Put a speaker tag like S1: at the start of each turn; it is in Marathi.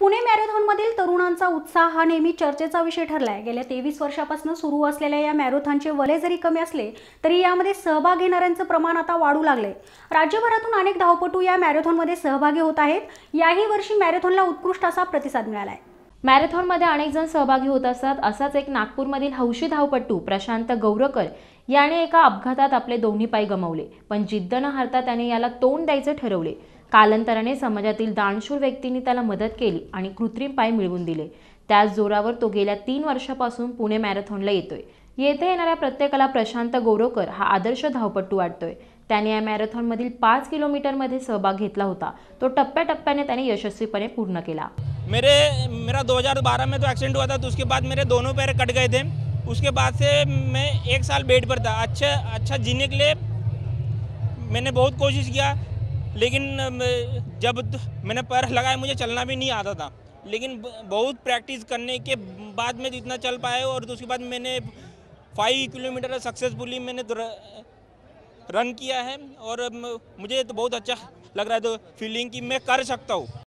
S1: पुणे मॅरेथॉनमधील तरुणांचा उत्साह हा नेहमी चर्चेचा विषय ठरला आहे गेल्या तेवीस वर्षापासून सुरू असलेल्या या मॅरेथॉनचे वले जरी कमी असले तरी यामध्ये सहभाग घेणाऱ्यांचं प्रमाण आता वाढू लागले राज्यभरातून अनेक धावपटू या मॅरेथॉनमध्ये सहभागी होत आहेत याही वर्षी मॅरेथॉनला
S2: उत्कृष्ट असा प्रतिसाद मिळालाय आहे मॅरेथॉनमध्ये अनेक जण सहभागी होत असतात असाच एक नागपूरमधील हौशी धावपटू प्रशांत गौरकर याने एका अपघातात आपले दोन्ही पाय गमावले पण जिद्द न हरता त्याने याला तोंड द्यायचं ठरवले कालांतराने समाजातील दानशूर व्यक्तींनी त्याला मदत केली आणि कृत्रिम पाय मिळवून दिले त्याच जोरावर तो गेल्या तीन वर्षापासून पुणे मॅरेथॉनला येतोय येथे येणाऱ्या प्रत्येकाला प्रशांत गोरोकर हा आदर्श धावपट्टू वाटतोय त्याने या मॅरेथॉनमधील पाच किलोमीटरमध्ये सहभाग घेतला होता तो टप्प्याटप्प्याने त्याने यशस्वीपणे पूर्ण केला
S3: मेरे मेरा 2012 में तो एक्सीडेंट हुआ था तो उसके बाद मेरे दोनों पैर कट गए थे उसके बाद से मैं एक साल बेड पर था अच्छा अच्छा जीने के लिए मैंने बहुत कोशिश किया लेकिन जब मैंने पैर लगाया मुझे चलना भी नहीं आता था लेकिन बहुत प्रैक्टिस करने के बाद में इतना चल पाया और उसके बाद मैंने फाइव किलोमीटर सक्सेसफुली मैंने रन किया है और मुझे तो बहुत अच्छा लग रहा है तो फीलिंग कि मैं कर सकता हूँ